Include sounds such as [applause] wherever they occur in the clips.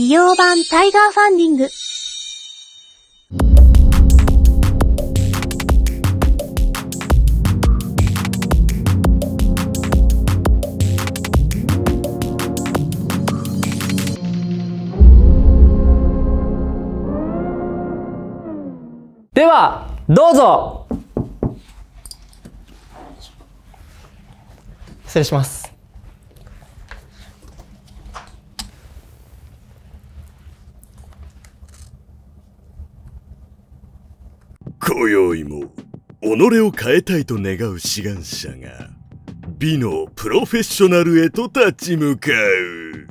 美容版タイガーファンディング。では、どうぞ失礼します。今も己を変えたいと願う志願者が美のプロフェッショナルへと立ち向かう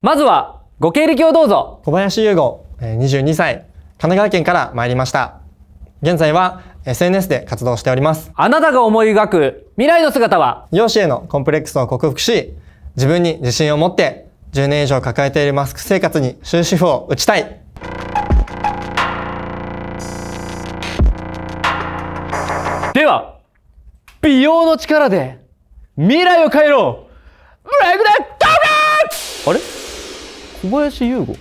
まずはご経歴をどうぞ小林優吾22歳神奈川県から参りました現在は SNS で活動しておりますあなたが思い描く未来の姿は容姿へのコンプレックスを克服し自分に自信を持って10年以上抱えているマスク生活に終止符を打ちたい美容の力で未来を変えろブレイクダーあれ小林優吾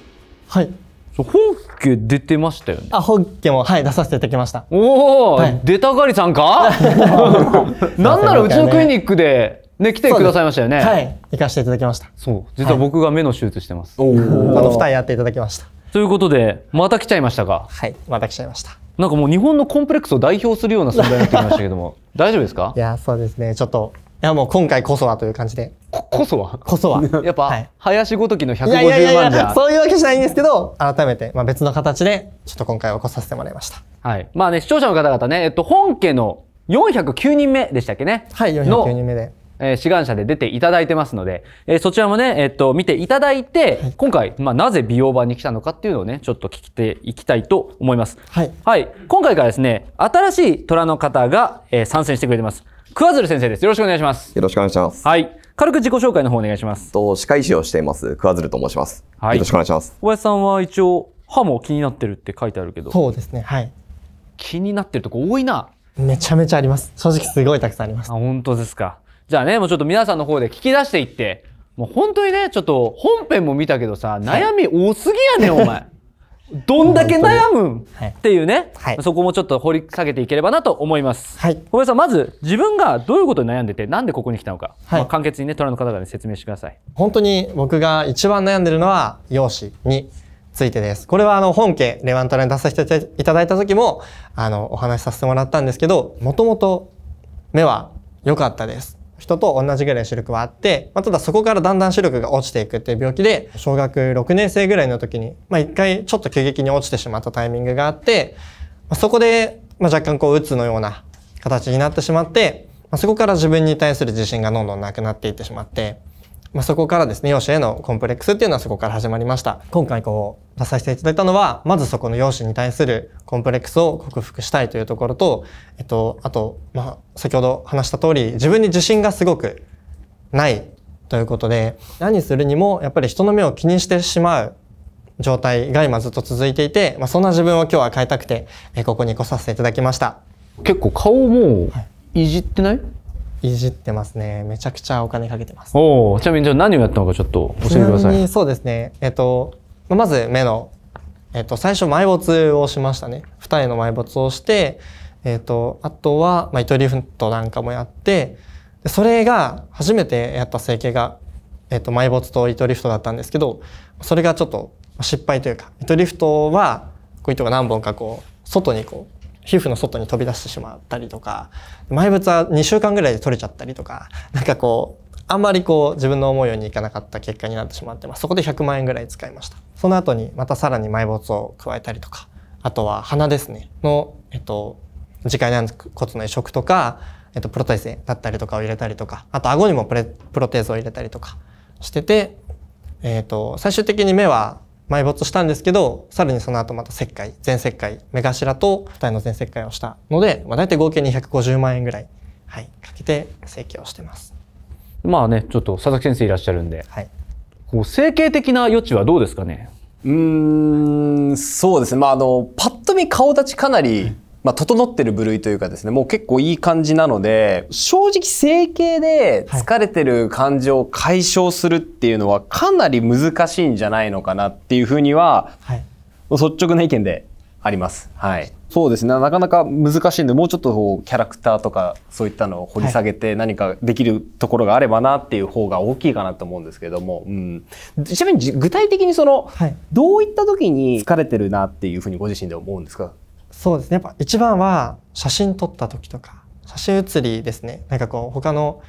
はいそう本家出てましたよねあ本家もはい出させていただきましたおお、はい、出たがりさんか [laughs] [laughs] なんならうちのクリニックでね、来てくださいましたよね。はい。行かせていただきました。そう。実は僕が目の手術してます。はい、おお。あの、二人やっていただきました。ということで、また来ちゃいましたかはい。また来ちゃいました。なんかもう日本のコンプレックスを代表するような存在になってきましたけども [laughs] 大丈夫ですかいやそうですねちょっといやもう今回こそはという感じで。こ、こそはこそは。やっぱ、はい、林ごときの150万じゃいやいやいや。そういうわけじゃないんですけど、改めて、まあ、別の形で、ちょっと今回起こさせてもらいました。はい。まあね、視聴者の方々ね、えっと、本家の409人目でしたっけね。はい、409人目で。えー、志願者で出ていただいてますので、えー、そちらもね、えっと、見ていただいて、はい、今回、まあ、なぜ美容版に来たのかっていうのをね、ちょっと聞いていきたいと思います。はい。はい。今回からですね、新しい虎の方が、えー、参戦してくれてます。桑鶴先生です。よろしくお願いします。よろしくお願いします。はい。軽く自己紹介の方お願いします。と、歯科医師をしています、桑鶴と申します。はい。よろしくお願いします。小林さんは一応、歯も気になってるって書いてあるけど。そうですね。はい。気になってるとこ多いな。めちゃめちゃあります。正直すごいたくさんあります。あ、本当ですか。じゃあね、もうちょっと皆さんの方で聞き出していって、もう本当にね、ちょっと本編も見たけどさ、悩み多すぎやねん、[laughs] お前。どんだけ悩むん、っていうね、はい、そこもちょっと掘り下げていければなと思います。はい、小林さん、まず自分がどういうことに悩んでて、なんでここに来たのか、はい、まあ、簡潔にね、虎の方々に説明してください。本当に僕が一番悩んでるのは、容姿についてです。これはあの本家、レワントラに出させていただいた時も、あの、お話しさせてもらったんですけど、もともと目は良かったです。人と同じぐらい視力はあって、まあ、ただそこからだんだん視力が落ちていくっていう病気で、小学6年生ぐらいの時に、まあ、一回ちょっと急激に落ちてしまったタイミングがあって、まあ、そこで、まあ、若干こう、鬱のような形になってしまって、まあ、そこから自分に対する自信がどんどんなくなっていってしまって、まあ、そこからですね、容姿へのコンプレックスっていうのはそこから始まりました。今回こう、出させていただいたのは、まずそこの容姿に対するコンプレックスを克服したいというところと、えっと、あと、まあ、先ほど話した通り、自分に自信がすごくないということで、何するにもやっぱり人の目を気にしてしまう状態が今ずっと続いていて、まあ、そんな自分を今日は変えたくて、えここに来させていただきました。結構顔もいじってない、はいいじってますね。めちゃくちゃお金かけてます。おお、ちなみにじゃあ何をやったのかちょっと教えてください。そうですね。えっと、まず目の、えっと、最初埋没をしましたね。二重の埋没をして、えっと、あとは、まあ、糸リフトなんかもやって、でそれが初めてやった整形が、えっと、埋没と糸リフトだったんですけど、それがちょっと失敗というか、糸リフトは、こう糸が何本かこう、外にこう、皮膚の外に飛び出してしまったりとか、埋物は2週間ぐらいで取れちゃったりとか、なんかこう、あんまりこう自分の思うようにいかなかった結果になってしまって、まあ、そこで100万円ぐらい使いました。その後にまたさらに埋没を加えたりとか、あとは鼻ですね、の、えっと、次回軟骨の移植とか、えっと、プロテーゼだったりとかを入れたりとか、あと顎にもプロテーゼを入れたりとかしてて、えっと、最終的に目は埋没したんですけど、さらにその後また石灰、全石灰、目頭と二重の全石灰をしたので、まあ、大体合計250万円ぐらい、はい、かけて請求をしてます。まあね、ちょっと佐々木先生いらっしゃるんで、はい、こう整形的な余地はどうですかねうん、そうですね。まあ、あの、パッと見顔立ちかなりまあ、整ってる部類というかですね、もう結構いい感じなので、正直整形で疲れてる感じを解消するっていうのはかなり難しいんじゃないのかなっていうふうには、はい、率直な意見であります。はい。そうですね。なかなか難しいんで、もうちょっとこうキャラクターとかそういったのを掘り下げて何かできるところがあればなっていう方が大きいかなと思うんですけども、うん。ちなみに具体的にその、はい、どういった時に疲れてるなっていうふうにご自身で思うんですかそうですねやっぱ一番は写真撮った時とか写真写りですねなんかこう他の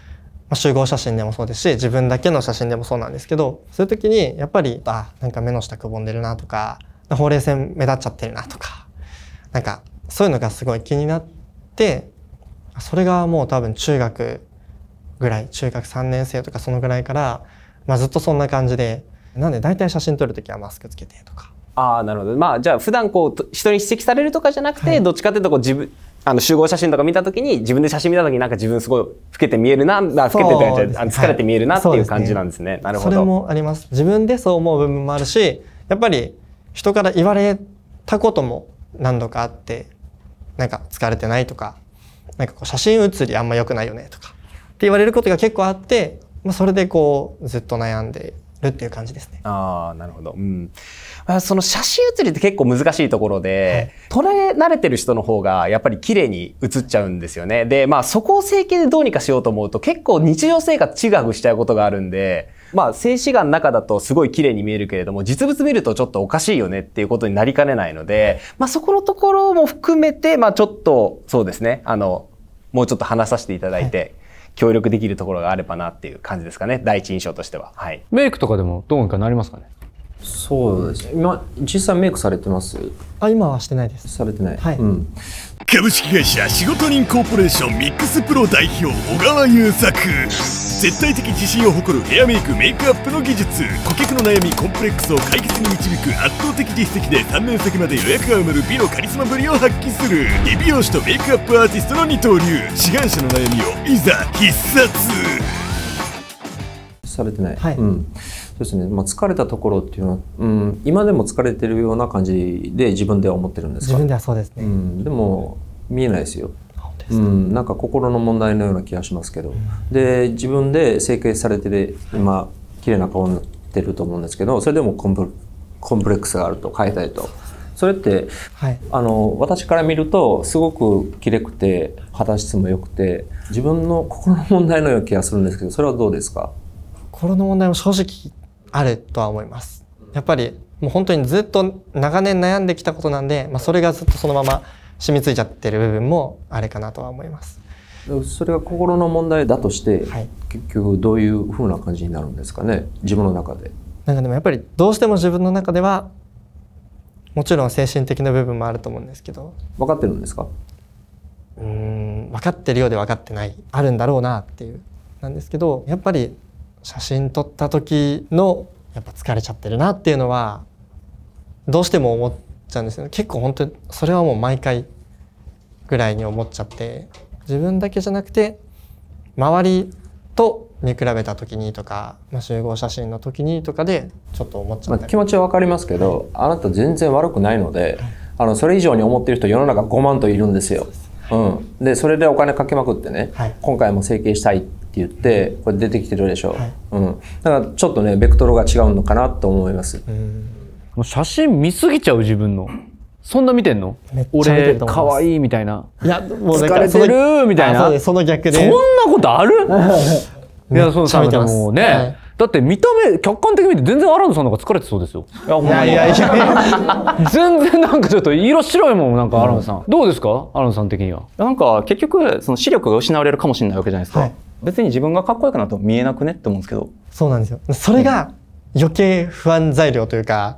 集合写真でもそうですし自分だけの写真でもそうなんですけどそういう時にやっぱりあなんか目の下くぼんでるなとかほうれい線目立っちゃってるなとかなんかそういうのがすごい気になってそれがもう多分中学ぐらい中学3年生とかそのぐらいから、まあ、ずっとそんな感じでなんで大体写真撮る時はマスクつけてとかああなるほどまあじゃあ普段こう人に指摘されるとかじゃなくて、はい、どっちかっていうとこう自分あの集合写真とか見た時に自分で写真見た時になんか自分すごい老けて見えるな老けて疲れて見えるなっていう感じなんですね。はい、なるほどそれもあります自分でそう思う部分もあるしやっぱり人から言われたことも何度かあってなんか疲れてないとかなんかこう写真写りあんま良くないよねとかって言われることが結構あって、まあ、それでこうずっと悩んでるっていう感じですね。ああ、なるほど。うん。まあ、その写真写りって結構難しいところで、はい、捉え慣れてる人の方がやっぱり綺麗に写っちゃうんですよね。で、まあそこを整形でどうにかしようと思うと結構日常生活違うしちゃうことがあるんで、まあ静止画の中だとすごい綺麗に見えるけれども、実物見るとちょっとおかしいよねっていうことになりかねないので、まあそこのところも含めて、まあちょっとそうですね、あの、もうちょっと話させていただいて、はい協力できるところがあればなっていう感じですかね。第一印象としては。はい。メイクとかでもどうにかなりますかねそうです今、実際メイクされてますあ、今はしてないです。されてない。はい。うん、株式会社仕事人コーポレーションミックスプロ代表、小川優作。絶対的自信を誇るヘアメイクメイクアップの技術顧客の悩みコンプレックスを解決に導く圧倒的実績で3年先まで予約が埋まる美のカリスマぶりを発揮する美容師とメイクアップアーティストの二刀流志願者の悩みをいざ必殺されてない、はい、うん、そうですね、まあ、疲れたところっていうのは、うん、今でも疲れてるような感じで自分では思ってるんですか自分ではそうですね、うん、でも見えないですようん、なんか心の問題のような気がしますけど、で自分で整形されてて今綺麗な顔になってると思うんですけどそれでもコンプコンプレックスがあると変えたいと。それって、はい、あの私から見るとすごくきれくて肌質も良くて自分の心の問題のような気がするんですけどそれはどうですか心の問題も正直あるとは思いますやっぱりもう本当にずっと長年悩んできたことなんで、まあ、それがずっとそのまま染み付いちゃってる部分もあれかなとは思います。それが心の問題だとして、はい、結局どういうふうな感じになるんですかね自分の中で。なんかでもやっぱりどうしても自分の中ではもちろん精神的な部分もあると思うんですけど分かってるんですかうん分かってるようで分かってないあるんだろうなっていうなんですけどやっぱり写真撮った時のやっぱ疲れちゃってるなっていうのはどうしても思っちゃうんですよね結構本当にそれはもう毎回ぐらいに思っちゃって自分だけじゃなくて周りと見比べた時にとか、まあ、集合写真の時にとかでちょっと思っちゃった、気持ちは分かりますけど、はい、あなた全然悪くないので、はい、あのそれ以上に思っている人世の中5万といるんですよ。うん、でそれでお金かけまくってね、はい、今回も整形したいって言ってこれ出てきてるでしょう、はいうん、だからちょっとねベクトルが違うのかなと思います。うん、写真見すぎちゃう自分のそんな見てんの俺、かわいいみたいな。いや、もう疲れてるみたいな。そその逆で。そんなことある [laughs] いや、そのさ、もうね。はいだって見た目客観的に見て全然アランドさんの方か疲れてそうですよいやいやいや [laughs] 全然なんかちょっと色白いもんなんかアランドさん、うん、どうですかアランドさん的にはなんか結局その視力が失われるかもしれないわけじゃないですか、はい、別に自分がかっこよくなると見えなくねって思うんですけどそうなんですよそれが余計不安材料というか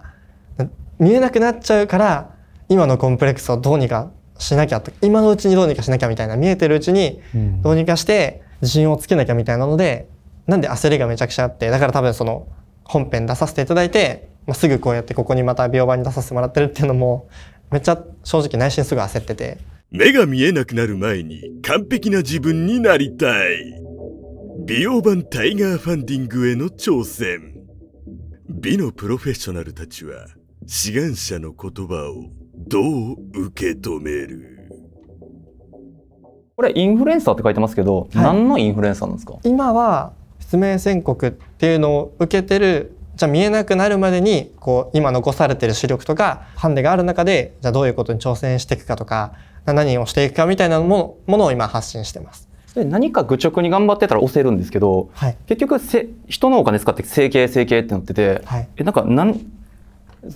見えなくなっちゃうから今のコンプレックスをどうにかしなきゃと今のうちにどうにかしなきゃみたいな見えてるうちにどうにかして自信をつけなきゃみたいなので、うん、なんで焦りがめちゃくちゃあってだから多分その本編出させていただいて、まあ、すぐこうやってここにまた美容版に出させてもらってるっていうのもめっちゃ正直内心すぐ焦ってて目が見えなくなる前に完璧な自分になりたい美容版タイガーファンディングへの挑戦美のプロフェッショナルたちは志願者の言葉をどう受け止めるこれインフルエンサーって書いてますけど、はい、何のインフルエンサーなんですか今は失明宣告っていうのを受けてるじゃあ見えなくなるまでにこう今残されてる視力とかハンデがある中でじゃあどういうことに挑戦していくかとか何をしていくかみたいなものを今発信してます。何か愚直に頑張ってたら押せるんですけど、はい、結局せ人のお金使って整形整形ってなってて、はい、えなんか何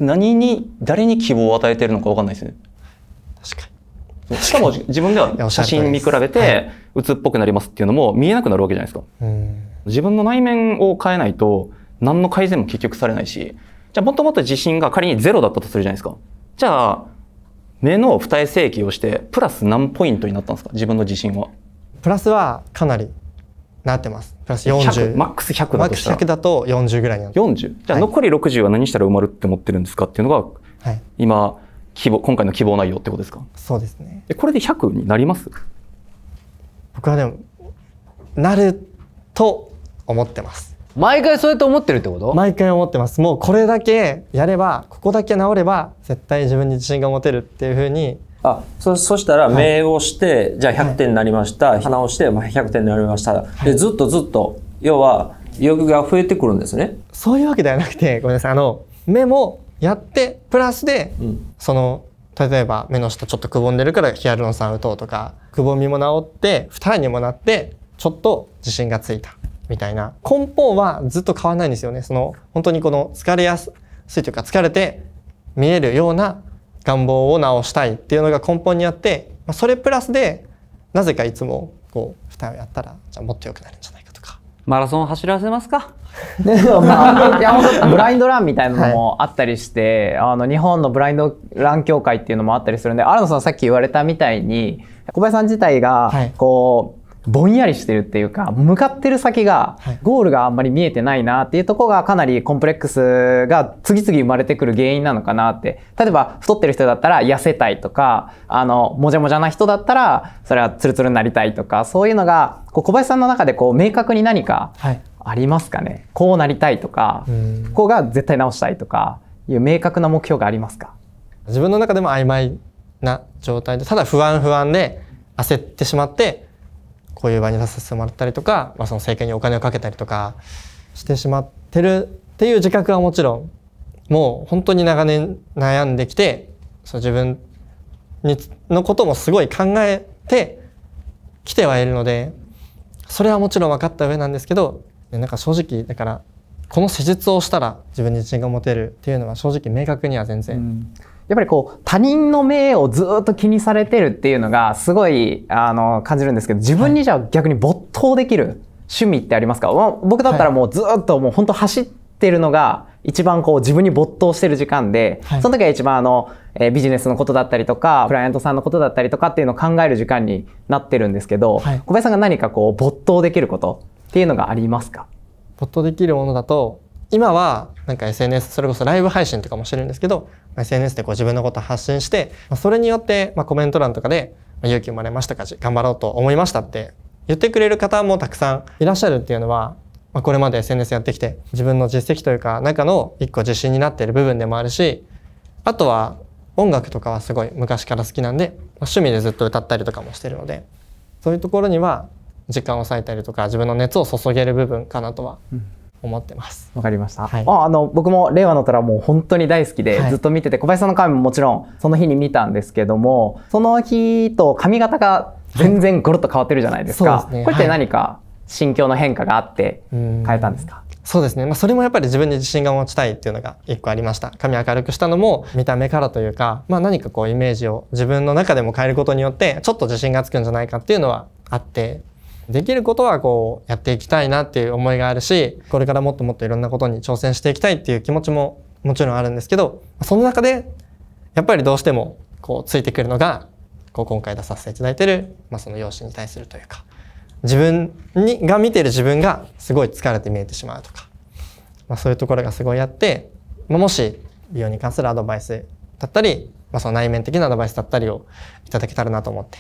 何に、誰に希望を与えてるのかわかんないですね。確かに。しかも自分では [laughs] 写真見比べて、鬱っぽくなりますっていうのも見えなくなるわけじゃないですか。自分の内面を変えないと、何の改善も結局されないし、じゃあもっともっと自信が仮にゼロだったとするじゃないですか。じゃあ、目の二重整形をして、プラス何ポイントになったんですか自分の自信は。プラスはかなりなってます。プラス40。マックス100だとマックス100だと40ぐらいになって 40? じゃあ残り60は何したら埋まるって思ってるんですかっていうのが、はい、今、希望、今回の希望内容ってことですかそうですね。え、これで100になります僕はでも、なると思ってます。毎回そうやって思ってるってこと毎回思ってますもうこれだけやればここだけ治れば絶対自分に自信が持てるっていうふうにあそそしたら目をして、はい、じゃあ100点になりました、はい、鼻をして100点になりました、でずっとずっと要は欲が増えてくるんですねそういうわけではなくてごめんなさいあの目もやってプラスで、うん、その例えば目の下ちょっとくぼんでるからヒアルロン酸打とうとかくぼみも治って二重にもなってちょっと自信がついたみたいな根本はずっと変わらないんですよねその本当にこの疲れやすいというか疲れて見えるような願望を直したいっていうのが根本にあってそれプラスでなぜかいつもこう負担をやったらじゃあもっと良くなるんじゃないかとかマラソン走らせますか [laughs] ブラインドランみたいなのもあったりして、はい、あの日本のブラインドラン協会っていうのもあったりするんで新野さんさっき言われたみたいに小林さん自体がこう、はいぼんやりしてるっていうか向かってる先がゴールがあんまり見えてないなっていうとこがかなりコンプレックスが次々生まれてくる原因なのかなって例えば太ってる人だったら痩せたいとかあのもじゃもじゃな人だったらそれはツルツルになりたいとかそういうのがこう小林さんの中でこう明確に何かありますかね、はい、こうなりたいとかここが絶対直したいとかいう明確な目標がありますか自分の中でも曖昧な状態でただ不安不安で焦ってしまってこういう場に出させてもらったりとか、まあ、その政権にお金をかけたりとかしてしまってるっていう自覚はもちろんもう本当に長年悩んできてその自分にのこともすごい考えてきてはいるのでそれはもちろん分かった上なんですけどなんか正直だからこの施術をしたら自分に自信が持てるっていうのは正直明確には全然、うんやっぱりこう、他人の目をずっと気にされてるっていうのが、すごい、あの、感じるんですけど、自分にじゃあ逆に没頭できる趣味ってありますか、はい、僕だったらもうずっともう本当走ってるのが、一番こう自分に没頭してる時間で、はい、その時は一番あの、えー、ビジネスのことだったりとか、クライアントさんのことだったりとかっていうのを考える時間になってるんですけど、はい、小林さんが何かこう没頭できることっていうのがありますか没頭できるものだと、今はなんか SNS、それこそライブ配信とかもしてるんですけど、SNS でこう自分のことを発信して、それによって、まコメント欄とかで、勇気生まれましたかし、頑張ろうと思いましたって言ってくれる方もたくさんいらっしゃるっていうのは、まこれまで SNS やってきて、自分の実績というか、中の一個自信になっている部分でもあるし、あとは音楽とかはすごい昔から好きなんで、趣味でずっと歌ったりとかもしてるので、そういうところには時間を割いたりとか自分の熱を注げる部分かなとは思ってます。わかりました。はい、ああの僕も令和の虎もう本当に大好きで、はい、ずっと見てて小林さんの回ももちろんその日に見たんですけども、その日と髪型が全然ゴロッと変わってるじゃないですか。はいすね、これって何か心境の変化があって変えたんですか？そうですね、まあ、それもやっぱり自分に自信が持ちたいっていうのが一個ありました髪明るくしたのも見た目からというか、まあ、何かこうイメージを自分の中でも変えることによってちょっと自信がつくんじゃないかっていうのはあってできることはこうやっていきたいなっていう思いがあるしこれからもっともっといろんなことに挑戦していきたいっていう気持ちももちろんあるんですけどその中でやっぱりどうしてもこうついてくるのがこう今回出させていただいてる、まあ、その容姿に対するというか自分にが見てる自分がすごい疲れて見えてしまうとか、まあ、そういうところがすごいあって、まあ、もし美容に関するアドバイスだったり、まあ、その内面的なアドバイスだったりをいただけたらなと思って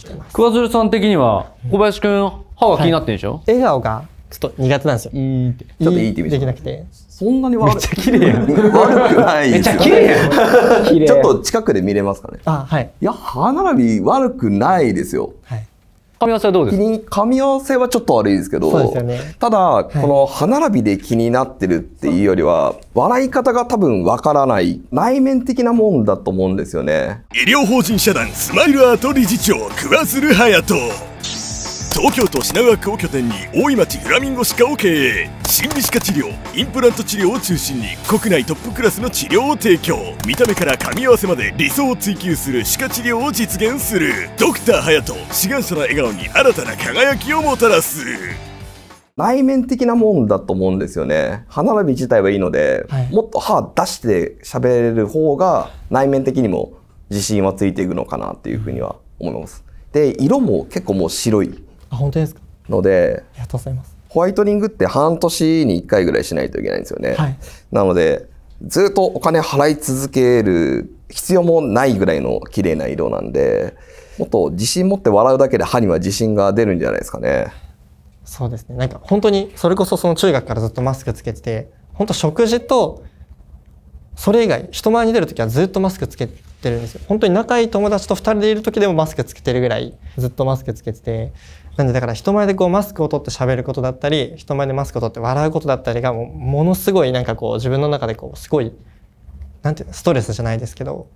来てます。桑鶴さん的には、小林くん、歯が気になってんでしょ、はい、笑顔がちょっと苦手なんですよ。いいって。ちょっといいってできなくて。そんなに悪めっちゃ綺麗やん。悪くないですよ。めっちゃ綺麗やん。ちょっと近くで見れますかね。あ、はい。いや、歯並び悪くないですよ。はい。噛み合わせはどうですか噛み合わせはちょっと悪いですけど、ね、ただ、はい、この歯並びで気になってるっていうよりは、笑い方が多分わからない、内面的なもんだと思うんですよね。医療法人社団スマイルアート理事長、桑鶴隼人。東京都品川区を拠点に大井町フラミンゴ歯科を経営心理歯科治療インプラント治療を中心に国内トップクラスの治療を提供見た目から噛み合わせまで理想を追求する歯科治療を実現するドクター隼人志願者の笑顔に新たな輝きをもたらす内面的なもんだと思うんですよね。歯並び自体はいいので、はい、もっと歯出して喋れる方が内面的にも自信はついていくのかなっていうふうには思います。で、色も結構もう白いあ本当ですかのでありがとうございますホワイトニングって半年に1回ぐらいしないといけないんですよね、はい、なのでずっとお金払い続ける必要もないぐらいの綺麗な色なんでもっと自信持って笑うだけで歯には自信が出るんじゃないですかねそうですねなんか本当にそれこそその中学からずっとマスクつけてて本当食事とそれ以外人前に出るときはずっとマスクつけてるんですよ本当に仲いい友達と2人でいる時でもマスクつけてるぐらいずっとマスクつけててなんでだから人前でこうマスクを取って喋ることだったり人前でマスクを取って笑うことだったりがもうものすごいなんかこう自分の中でこうすごいなんていうのストレスじゃないですけど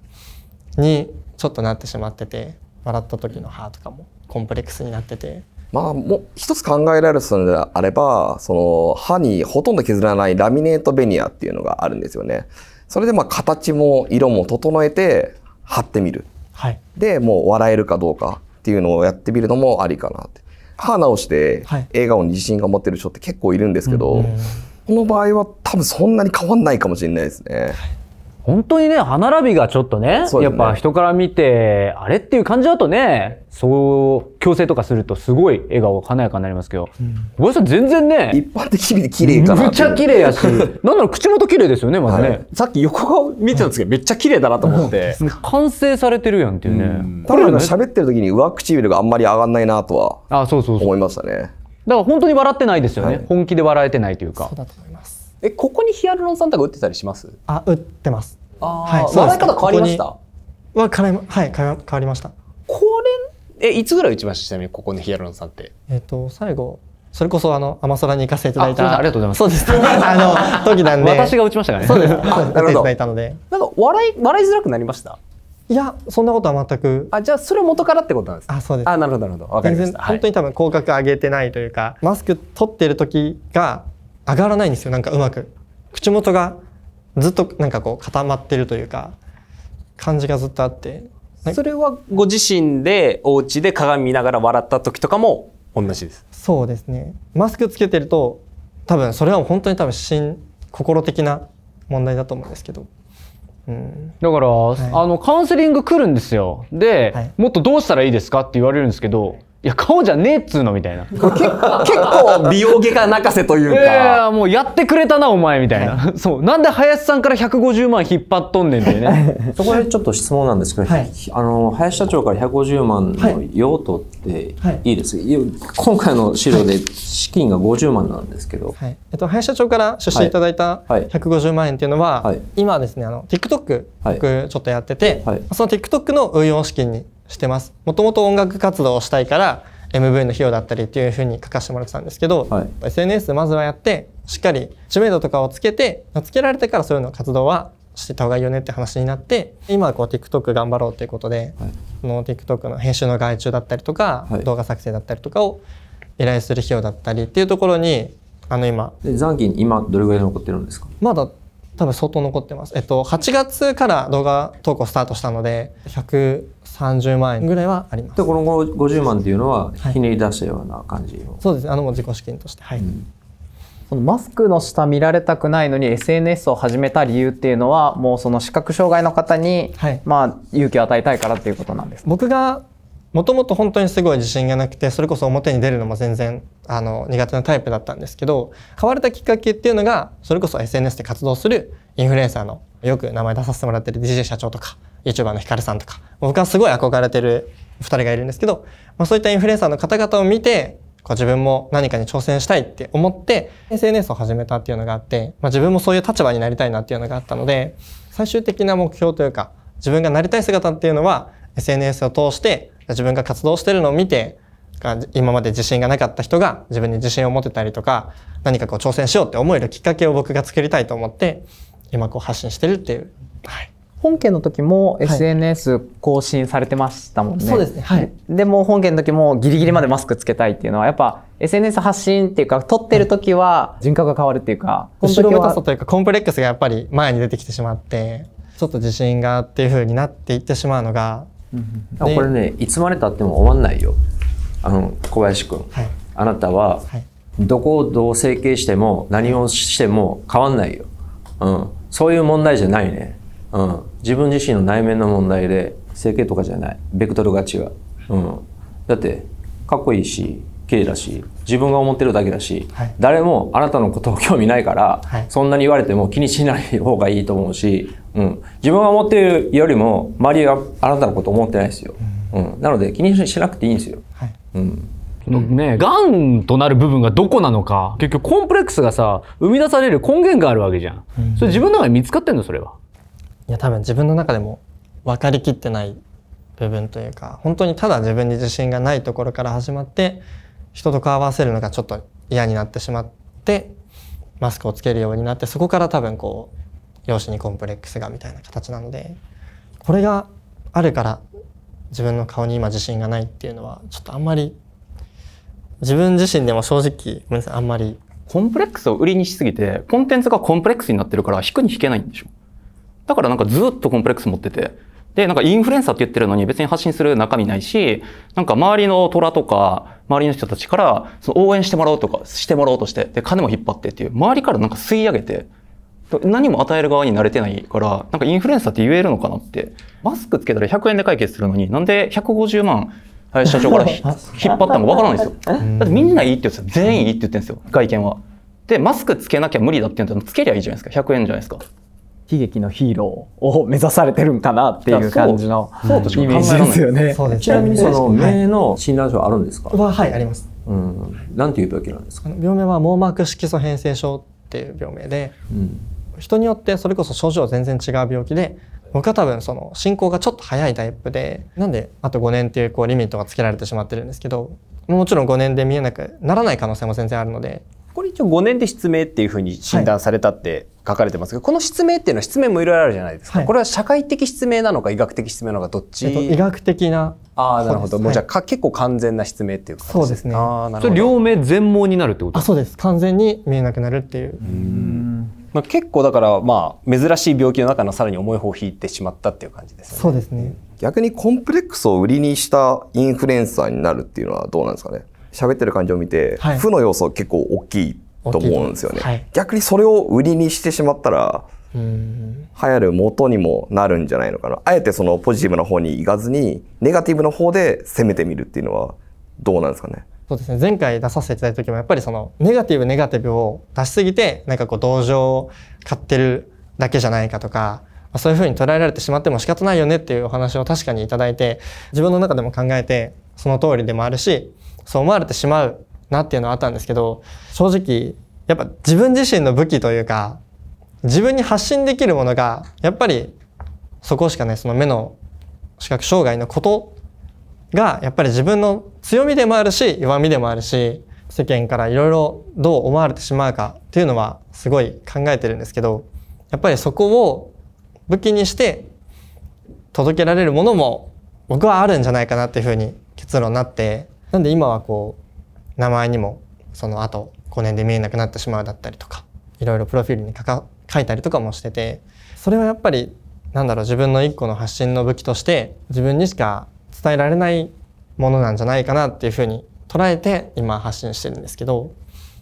にちょっとなってしまってて笑った時の歯とかもコンプレックスになってて。まあ、もう一つ考えられるのであればその歯にほとんど削らないラミネートベニヤっていうのがあるんですよね。それでまあ形も色も整えて貼ってみる、はい、でもう笑えるかどうかっていうのをやってみるのもありかなって歯直して笑顔に自信が持ってる人って結構いるんですけど、はい、この場合は多分そんなに変わんないかもしれないですね。はい本当にね、歯並びがちょっとね、ねやっぱ人から見て、あれっていう感じだとね、そう、矯正とかするとすごい笑顔華やかになりますけど、小、う、林、ん、さん全然ね、一般的に綺麗かな。めっちゃ綺麗やし、[laughs] なんなら口元綺麗ですよね、まずね、はい。さっき横顔見てたんですけど、はい、めっちゃ綺麗だなと思って。完成されてるやんっていうね。これなん喋ってる時に上唇があんまり上がんないなとは、あ、そうそう思いましたね。だから本当に笑ってないですよね、はい、本気で笑えてないというか。そうだと思います。えここにヒアルロン酸とか打ってたりしますあ打ってますあはい、方変わりましたは変わはい変わりましたこれえいつぐらい打ちましたちなみにここにヒアルロン酸ってえっ、ー、と最後それこそあの天空に行かせていただいたありがとうございますそうですあの [laughs] 時なんで私が打ちましたからねそうです打っていただいたのでなんか笑い笑いづらくなりましたいやそんなことは全くあじゃあそれ元からってことなんですあそうですあなるほどなるほど全然、はい、本当に多分口角上げてないというかマスク取ってる時が上がらないんですよなんかうまく口元がずっとなんかこう固まってるというか感じがずっとあってそれはご自身でお家で鏡見ながら笑った時とかも同じですそうですねマスクつけてると多分それは本当に多分心心的な問題だと思うんですけどうん、だから、はい、あのカウンセリング来るんですよで、はい、もっとどうしたらいいですかって言われるんですけどいや顔じゃねえっつうのみたいな結構美容外科泣かせというかいやもうやってくれたなお前みたいな、そうなんで林さんから150万引っ張っとんねんってねそこでちょっと質問なんですけど、はい、あの林社長から150万の用途っていいです、はい、今回の資料で資金が50万なんですけど、はいえっと、林社長から出資いただいた150万円っていうのは、はい今ですねあの TikTok 僕ちょっとやってて、はいその TikTok の運用資金にしてます。もともと音楽活動をしたいから MV の費用だったりっていうふうに書かせてもらってたんですけど、はい、SNS まずはやってしっかり知名度とかをつけてつけられてからそういうの活動はしてた方がいいよねって話になって今はこう TikTok 頑張ろうっていうことで、はい、の TikTok の編集の外注だったりとか、はい、動画作成だったりとかを依頼する費用だったりっていうところにあの今残金今どれぐらい残ってるんですかまだ多分相当残ってますえっと8月から動画投稿スタートしたので30万円ぐらいはありますでこの50万っていうのはひねり出したような感じ、はい、そうですあの自己資金としてはい、うんそのマスクの下見られたくないのに SNS を始めた理由っていうのはもうその視覚障害の方に、はい、まあ勇気を与えたいからっていうことなんです僕がもともと本当にすごい自信がなくてそれこそ表に出るのも全然あの苦手なタイプだったんですけど変われたきっかけっていうのがそれこそ SNS で活動するインフルエンサーのよく名前出させてもらってる DJ 社長とか YouTuber のヒカルさんとか僕はすごい憧れてる二人がいるんですけど、まあ、そういったインフルエンサーの方々を見てこう自分も何かに挑戦したいって思って SNS を始めたっていうのがあって、まあ、自分もそういう立場になりたいなっていうのがあったので最終的な目標というか自分がなりたい姿っていうのは SNS を通して自分が活動してるのを見て今まで自信がなかった人が自分に自信を持てたりとか何かこう挑戦しようって思えるきっかけを僕が作りたいと思って今こう発信してるっていう、はい、本家の時も SNS 更新されてましたもんね。はい、そうですね。はい。でも本家の時もギリギリまでマスクつけたいっていうのは、やっぱ SNS 発信っていうか、撮ってる時は人格が変わるっていうか、後ろめたさというかコンプレックスがやっぱり前に出てきてしまって、ちょっと自信がっていう風になっていってしまうのが、これねいつまでたっても終わんないよあの小林君、はい、あなたは、どこをどう整形しても何をしても変わんないよ、うん、そういう問題じゃないね、うん、自分自身の内面の問題で整形とかじゃないベクトルが違う、うん、だってかっこいいし体だし自分が思ってるだけだし、はい、誰もあなたのことを興味ないから、はい、そんなに言われても気にしない方がいいと思うし、うん、自分が思ってるよりも周りがあなたのこと思ってないですよ、うん、うん、なので気にしなくていいんですよ。はい、うんね、がんとなる部分がどこなのか結局コンプレックスがさ生み出される根源があるわけじゃん、うん、それ自分の中で見つかってんのそれはいや多分自分の中でも分かりきってない部分というか本当にただ自分に自信がないところから始まって人と顔合わせるのがちょっと嫌になってしまってマスクをつけるようになってそこから多分こう容姿にコンプレックスがみたいな形なのでこれがあるから自分の顔に今自信がないっていうのはちょっとあんまり自分自身でも正直ごめんなさいあんまりコンプレックスを売りにしすぎてコンテンツがコンプレックスになってるから引くに引けないんでしょだからなんかずっとコンプレックス持っててで、なんかインフルエンサーって言ってるのに別に発信する中身ないし、なんか周りの虎とか、周りの人たちから、その応援してもらおうとか、してもらおうとして、で、金も引っ張ってっていう、周りからなんか吸い上げて、何も与える側に慣れてないから、なんかインフルエンサーって言えるのかなって。マスクつけたら100円で解決するのに、なんで150万、社長から [laughs] 引っ張ったのかわからないですよ。だってみんないいって言って全員いいって言ってるんですよ、外見は。で、マスクつけなきゃ無理だって言うんだったら、つけりゃいいじゃないですか。100円じゃないですか。悲劇のヒーローを目指されてるんかなっていう感じのイメージですよね。ちなみにその名の診断書あるんですか。ははいあります。うん。なんていう病気なんですか。病名は網膜色素変性症っていう病名で、うん、人によってそれこそ症状全然違う病気で。僕は多分その進行がちょっと早いタイプでなんであと5年っていうこうリミットがつけられてしまってるんですけどもちろん5年で見えなくならない可能性も全然あるのでこれ一応5年で失明っていうふうに診断されたって書かれてますけど、はい、この失明っていうのは失明もいろいろあるじゃないですか、はい、これは社会的失明なのか医学的失明なのかどっち、えっと、医学的なああなるほど、もうじゃあ、はい、結構完全な失明っていうかそうですねあなるほど両目全盲になるってことあそうです完全に見えなくなるっていううんまあ、結構だからまあ珍しい病気の中のさらに重い方を引いてしまったっていう感じですね。そうですね逆にコンプレックスを売りにしたインフルエンサーになるっていうのはどうなんですかね喋ってる感じを見て、はい、負の要素結構大きいと思うんですよね。はい、逆にそれを売りにしてしまったら、流行る元にもなるんじゃないのかな。あえてそのポジティブな方に行かずに、ネガティブな方で攻めてみるっていうのはどうなんですかね。そうですね前回出させていただいた時もやっぱりそのネガティブネガティブを出しすぎてなんかこう同情を買ってるだけじゃないかとかそういうふうに捉えられてしまっても仕方ないよねっていうお話を確かに頂いて自分の中でも考えてその通りでもあるしそう思われてしまうなっていうのはあったんですけど正直やっぱ自分自身の武器というか自分に発信できるものがやっぱりそこしかねその目の視覚障害のことがやっぱり自分の強みでもあるし弱みでもあるし世間からいろいろどう思われてしまうかっていうのはすごい考えてるんですけどやっぱりそこを武器にして届けられるものも僕はあるんじゃないかなっていうふうに結論になってなんで今はこう名前にもそのあと5年で見えなくなってしまうだったりとかいろいろプロフィールに書いたりとかもしててそれはやっぱりなんだろう自分の一個の発信の武器として自分にしか伝えられないものなんじゃないかなっていうふうに捉えて今発信してるんですけど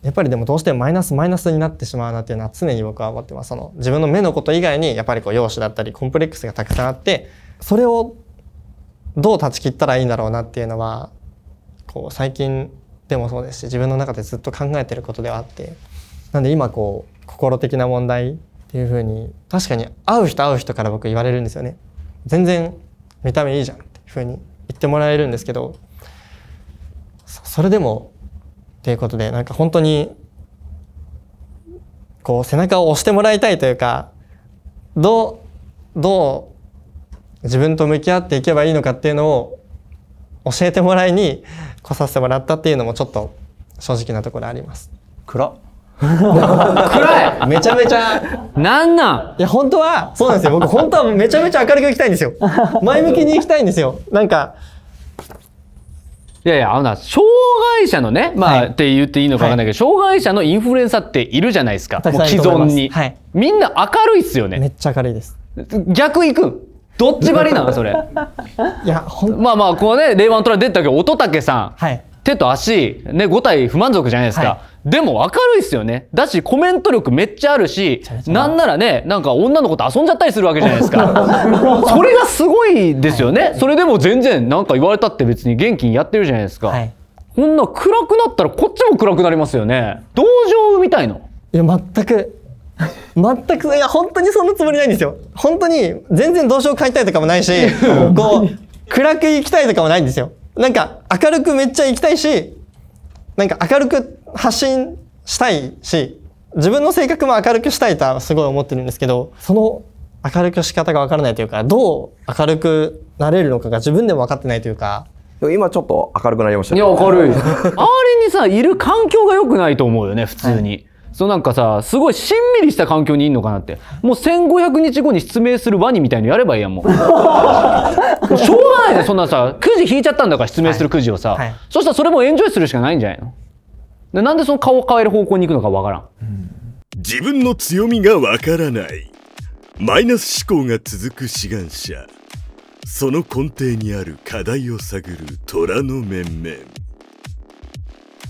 やっぱりでもどうしてもマイナスマイナスになってしまうなっていうのは常に僕は思ってますその自分の目のこと以外にやっぱりこう容姿だったりコンプレックスがたくさんあってそれをどう断ち切ったらいいんだろうなっていうのはこう最近でもそうですし自分の中でずっと考えてることではあってなんで今こう心的な問題っていうふうに確かに会う人会う人から僕言われるんですよね全然見た目いいじゃんっていうふうに言ってもらえるんですけどそれでもっていうことでなんか本当にこう背中を押してもらいたいというかどうどう自分と向き合っていけばいいのかっていうのを教えてもらいに来させてもらったっていうのもちょっと正直なところあります。暗暗いめちゃめちゃ。なんなんいや、本当は、そうなんですよ。僕、本当はめちゃめちゃ明るく行きたいんですよ。前向きに行きたいんですよ。なんか、いやいや、あのな、障害者のね、まあ、はい、って言っていいのかわかんないけど、はい、障害者のインフルエンサーっているじゃないですか。既存に、はい。みんな明るいっすよね。めっちゃ明るいです。逆行くんどっちばりなのそれいやまあまあこうね令和の虎出てたけど乙武さん、はい、手と足、ね、5体不満足じゃないですか、はい、でも明るいっすよねだしコメント力めっちゃあるしなんならねなんか女の子と遊んじゃったりするわけじゃないですか [laughs] それがすごいですよね、はい、それでも全然何か言われたって別に元気にやってるじゃないですか、はい、こんな暗くなったらこっちも暗くなりますよね同情みたいのいや全く全くいや本当にそのつもりないんですよ本当に全然どうしよういたいとかもないしこう暗く行きたいとかもないんですよなんか明るくめっちゃ行きたいしなんか明るく発信したいし自分の性格も明るくしたいとはすごい思ってるんですけどその明るく仕方が分からないというかどう明るくなれるのかが自分でも分かってないというか今ちょっと明るくなりましたねいや明るい周り [laughs] にさいる環境が良くないと思うよね普通に、はいそうなんかさすごいしんみりした環境にいんのかなってもう1500日後に失明するワニみたいのやればいいやんもう [laughs] しょうがないねそんなさくじ引いちゃったんだから失明するくじをさ、はいはい、そしたらそれもエンジョイするしかないんじゃないのでなんでその顔を変える方向に行くのかわからん、うん、自分の強みがわからないマイナス思考が続く志願者その根底にある課題を探る虎の面々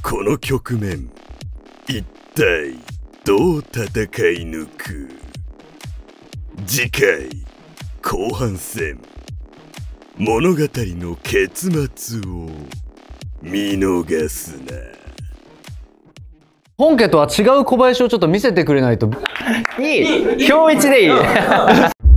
この局面一体どう戦い抜く次回後半戦物語の結末を見逃すな本家とは違う小林をちょっと見せてくれないといい [laughs] 今日一でいい [laughs]